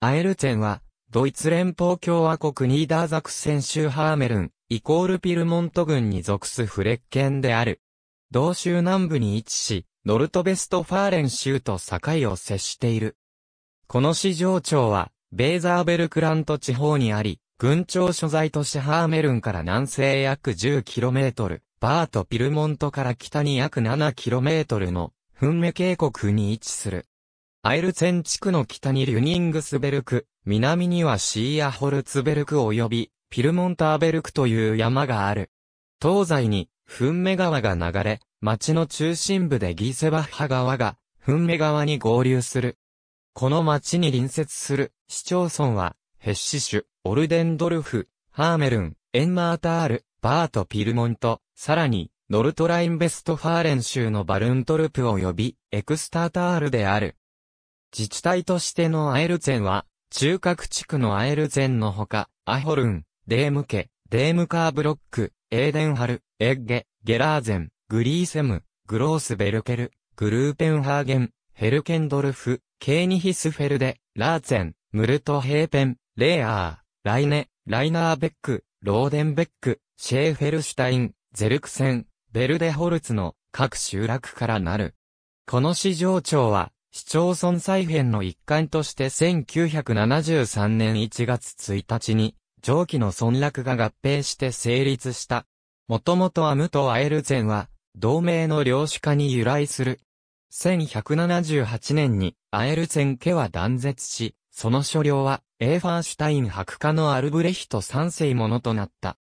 アエルツェンは、ドイツ連邦共和国ニーダーザクセン州ハーメルン、イコールピルモント郡に属すフレッケンである。同州南部に位置し、ノルトベストファーレン州と境を接している。この市場庁は、ベーザーベルクラント地方にあり、郡庁所在都市ハーメルンから南西約 10km、バートピルモントから北に約 7km の、フンメ渓谷に位置する。アイルツェン地区の北にリュニングスベルク、南にはシーアホルツベルク及び、ピルモンターベルクという山がある。東西に、フンメ川が流れ、町の中心部でギセバッハ川が、フンメ川に合流する。この町に隣接する市町村は、ヘッシシュ、オルデンドルフ、ハーメルン、エンマータール、バート・ピルモント、さらに、ノルトラインベストファーレン州のバルントルプ及び、エクスタータールである。自治体としてのアエルゼンは、中核地区のアエルゼンのほか、アホルン、デーム家、デームカーブロック、エーデンハル、エッゲ、ゲラーゼン、グリーセム、グロースベルケル、グルーペンハーゲン、ヘルケンドルフ、ケーニヒスフェルデ、ラーゼン、ムルトヘーペン、レーアー、ライネ、ライナーベック、ローデンベック、シェーフェルシュタイン、ゼルクセン、ベルデホルツの各集落からなる。この市場長は、市町村再編の一環として1973年1月1日に、上記の村落が合併して成立した。もともとアムとアエルゼンは、同盟の領主化に由来する。1178年に、アエルゼン家は断絶し、その所領は、エーファーシュタイン白家のアルブレヒト三世ものとなった。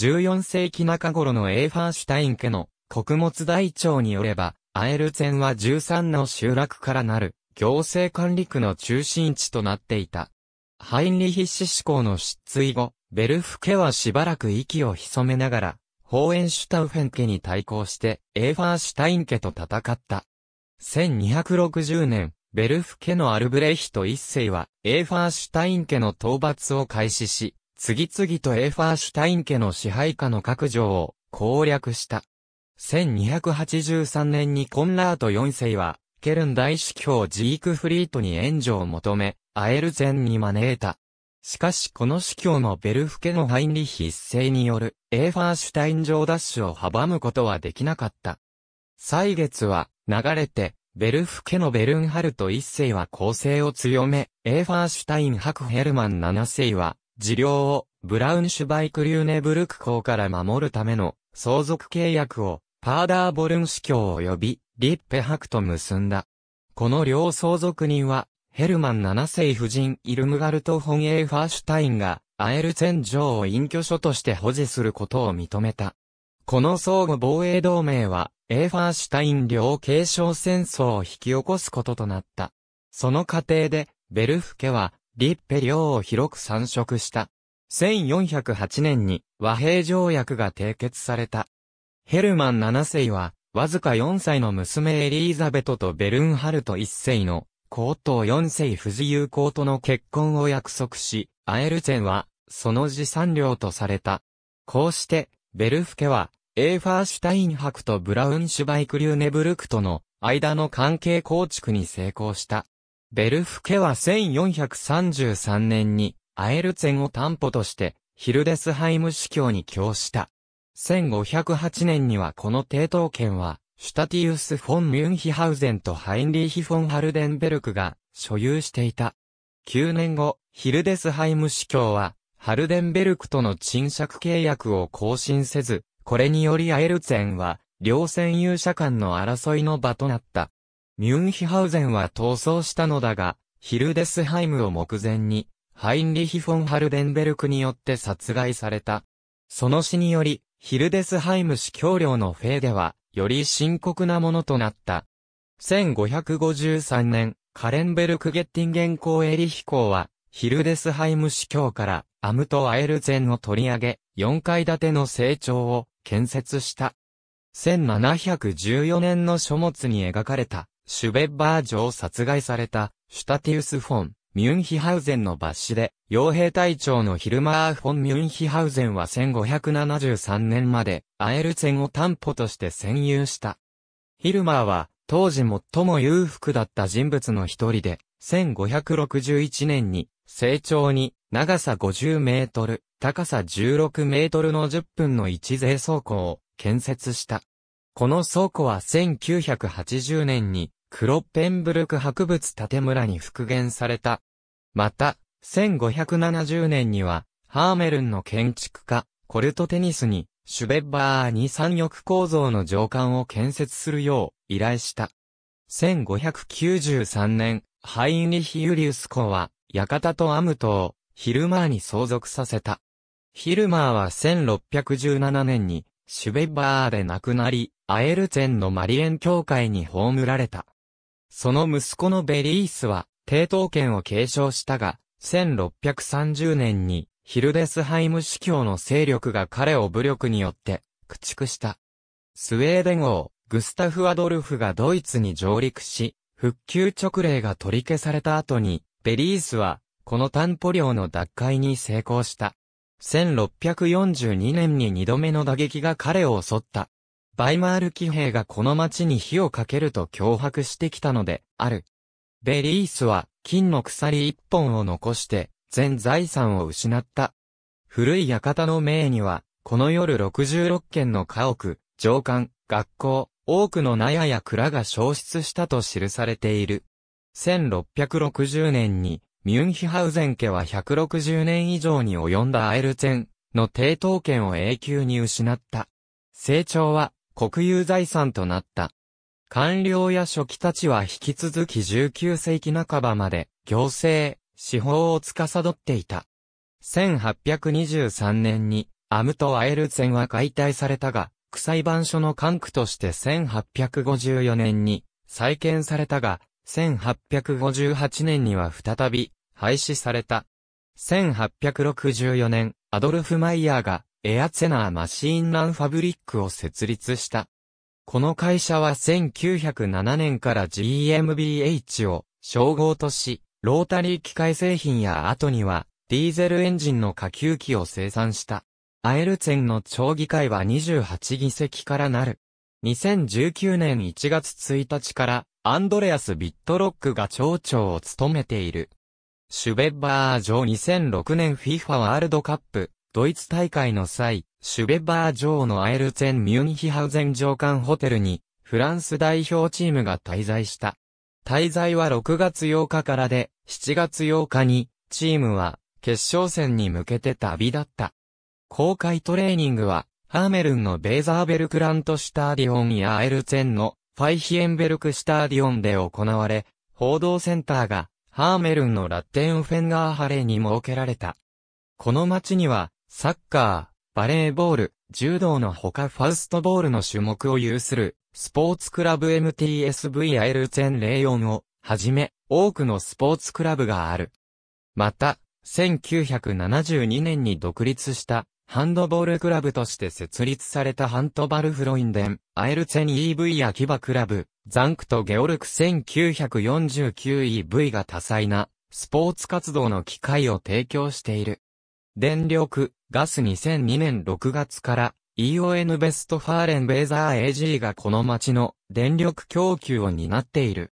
14世紀中頃のエーファーシュタイン家の穀物大帳によれば、アエルンは13の集落からなる行政管理区の中心地となっていた。ハインリヒッシ志向の失墜後、ベルフ家はしばらく息を潜めながら、ホーエンシュタウフェン家に対抗して、エーファーシュタイン家と戦った。1260年、ベルフ家のアルブレヒト一世は、エーファーシュタイン家の討伐を開始し、次々とエーファーシュタイン家の支配下の各城を攻略した。1283年にコンラート4世は、ケルン大司教ジークフリートに援助を求め、アエルゼンに招いた。しかしこの司教のベルフ家のハインリヒ一世によるエーファーシュタイン城シュを阻むことはできなかった。歳月は流れて、ベルフ家のベルンハルト一世は攻勢を強め、エーファーシュタイン伯ヘルマン七世は、治療をブラウンシュバイクリューネブルク校から守るための相続契約をパーダーボルン司教及びリッペ伯と結んだ。この両相続人は、ヘルマン七世夫人イルムガルト・フォン・エーファーシュタインが、アエルツェン城を隠居所として保持することを認めた。この相互防衛同盟は、エーファーシュタイン領継承戦争を引き起こすこととなった。その過程で、ベルフ家は、リッペ領を広く参色した。1408年に和平条約が締結された。ヘルマン7世は、わずか4歳の娘エリーザベトとベルンハルト1世の、皇統4世富士友皇との結婚を約束し、アエルゼェンは、その持参領とされた。こうして、ベルフ家は、エーファーシュタイン伯とブラウンシュバイクリューネブルクとの間の関係構築に成功した。ベルフ家は1433年にアエルツェンを担保としてヒルデスハイム司教に供した。1508年にはこの帝当権は、シュタティウス・フォン・ミュンヒハウゼンとハインリーヒ・フォン・ハルデンベルクが所有していた。9年後、ヒルデスハイム司教は、ハルデンベルクとの賃借契約を更新せず、これによりアエルツェンは、両占有者間の争いの場となった。ミュンヒハウゼンは逃走したのだが、ヒルデスハイムを目前に、ハインリヒ・フォン・ハルデンベルクによって殺害された。その死により、ヒルデスハイム司教領のフェーでは、より深刻なものとなった。1553年、カレンベルク・ゲッティンゲン公エリヒ公は、ヒルデスハイム司教からアムト・アエルゼンを取り上げ、4階建ての成長を建設した。1714年の書物に描かれた、シュベッバー城殺害された、シュタティウス・フォン、ミュンヒハウゼンの抜死で、傭兵隊長のヒルマー・フォン・ミュンヒハウゼンは1573年まで、アエルツェンを担保として占有した。ヒルマーは、当時最も裕福だった人物の一人で、1561年に、成長に、長さ50メートル、高さ16メートルの10分の一税倉庫を建設した。この倉庫は1980年にクロッペンブルク博物建村に復元された。また、1570年には、ハーメルンの建築家、コルトテニスに、シュベッバーに三翼構造の上官を建設するよう依頼した。1593年、ハインリヒ・ユリウス公は、館とアムトを、ヒルマーに相続させた。ヒルマーは1617年に、シュベッバーで亡くなり、アエルツェンのマリエン教会に葬られた。その息子のベリースは、帝統権を継承したが、1630年に、ヒルデスハイム司教の勢力が彼を武力によって、駆逐した。スウェーデン王、グスタフ・アドルフがドイツに上陸し、復旧直令が取り消された後に、ベリースは、この担保領の奪回に成功した。1642年に二度目の打撃が彼を襲った。バイマール騎兵がこの町に火をかけると脅迫してきたので、ある。ベリースは、金の鎖一本を残して、全財産を失った。古い館の命には、この夜66軒の家屋、上官、学校、多くの納屋や蔵が消失したと記されている。1660年に、ミュンヒハウゼン家は160年以上に及んだアイルチェンの抵当権を永久に失った。成長は、国有財産となった。官僚や書記たちは引き続き19世紀半ばまで行政、司法を司っていた。1823年にアムト・アエルゼンは解体されたが、区裁判所の管区として1854年に再建されたが、1858年には再び廃止された。1864年、アドルフ・マイヤーがエアツェナーマシーンランファブリックを設立した。この会社は1907年から GMBH を称号とし、ロータリー機械製品や後にはディーゼルエンジンの下級機を生産した。アエルツェンの町議会は28議席からなる。2019年1月1日からアンドレアス・ビットロックが町長を務めている。シュベッバー上2006年 FIFA ワールドカップドイツ大会の際、シュベッバー女王のアエルツェン・ミュンヒハウゼン上官ホテルに、フランス代表チームが滞在した。滞在は6月8日からで、7月8日に、チームは、決勝戦に向けて旅立った。公開トレーニングは、ハーメルンのベーザーベルクラントスターディオンやアエルツェンのファイヒエンベルクスターディオンで行われ、報道センターがハーメルンのラッテンフェンガーハレーに設けられた。この街にはサッカー、バレーボール、柔道のほかファウストボールの種目を有する、スポーツクラブ MTSV アイルツェン04を、はじめ、多くのスポーツクラブがある。また、1972年に独立した、ハンドボールクラブとして設立されたハントバルフロインデン、アイルツェン EV 秋葉クラブ、ザンクトゲオルク 1949EV が多彩な、スポーツ活動の機会を提供している。電力、ガス2002年6月から、EON ベストファーレンベーザー AG がこの町の電力供給を担っている。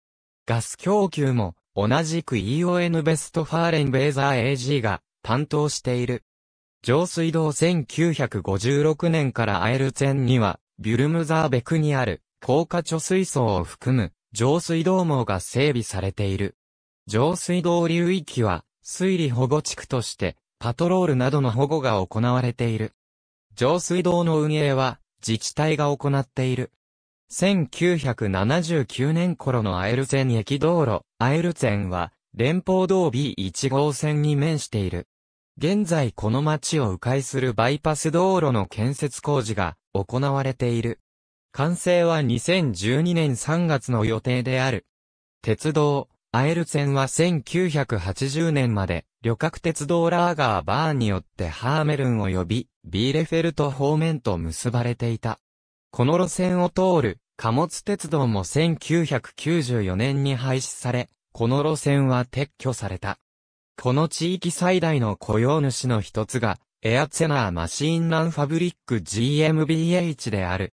ガス供給も、同じく EON ベストファーレンベーザー AG が担当している。上水道1956年からアエルツェンには、ビュルムザーベクにある、高架貯水槽を含む、上水道網が整備されている。上水道流域は、水利保護地区として、パトロールなどの保護が行われている。上水道の運営は、自治体が行っている。1979年頃のアエルツェン駅道路、アエルツェンは、連邦道 B1 号線に面している。現在この町を迂回するバイパス道路の建設工事が行われている。完成は2012年3月の予定である。鉄道、アエルツェンは1980年まで旅客鉄道ラーガーバーンによってハーメルン及びビーレフェルト方面と結ばれていた。この路線を通る貨物鉄道も1994年に廃止され、この路線は撤去された。この地域最大の雇用主の一つが、エアツェナーマシーンランファブリック GMBH である。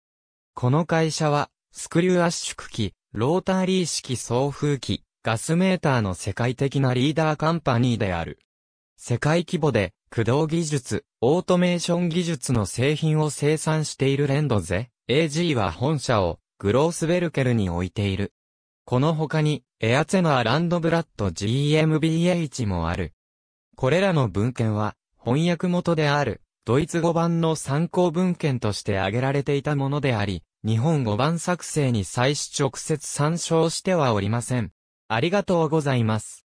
この会社は、スクリュー圧縮機、ロータリー式送風機、ガスメーターの世界的なリーダーカンパニーである。世界規模で駆動技術、オートメーション技術の製品を生産しているレンドゼ、AG は本社をグロースベルケルに置いている。この他に、エアツェナーランドブラッド GmbH もある。これらの文献は、翻訳元である、ドイツ語版の参考文献として挙げられていたものであり、日本語版作成に際し直接参照してはおりません。ありがとうございます。